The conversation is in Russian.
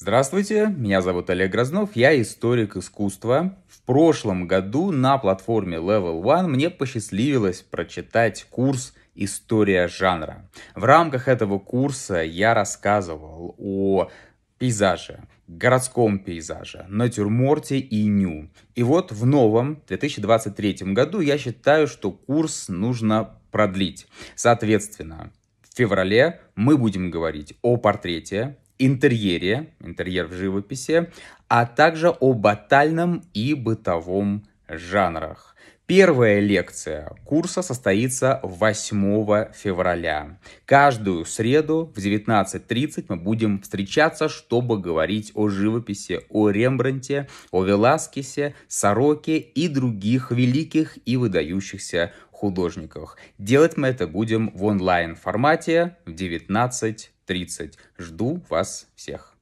Здравствуйте, меня зовут Олег Грознов, я историк искусства. В прошлом году на платформе Level One мне посчастливилось прочитать курс «История жанра». В рамках этого курса я рассказывал о пейзаже, городском пейзаже, натюрморте и ню. И вот в новом 2023 году я считаю, что курс нужно продлить. Соответственно, в феврале мы будем говорить о портрете, интерьере, интерьер в живописи, а также о батальном и бытовом жанрах. Первая лекция курса состоится 8 февраля. Каждую среду в 19.30 мы будем встречаться, чтобы говорить о живописи, о Рембранте, о Веласкесе, Сороке и других великих и выдающихся художниках. Делать мы это будем в онлайн формате в 19 30. Жду вас всех.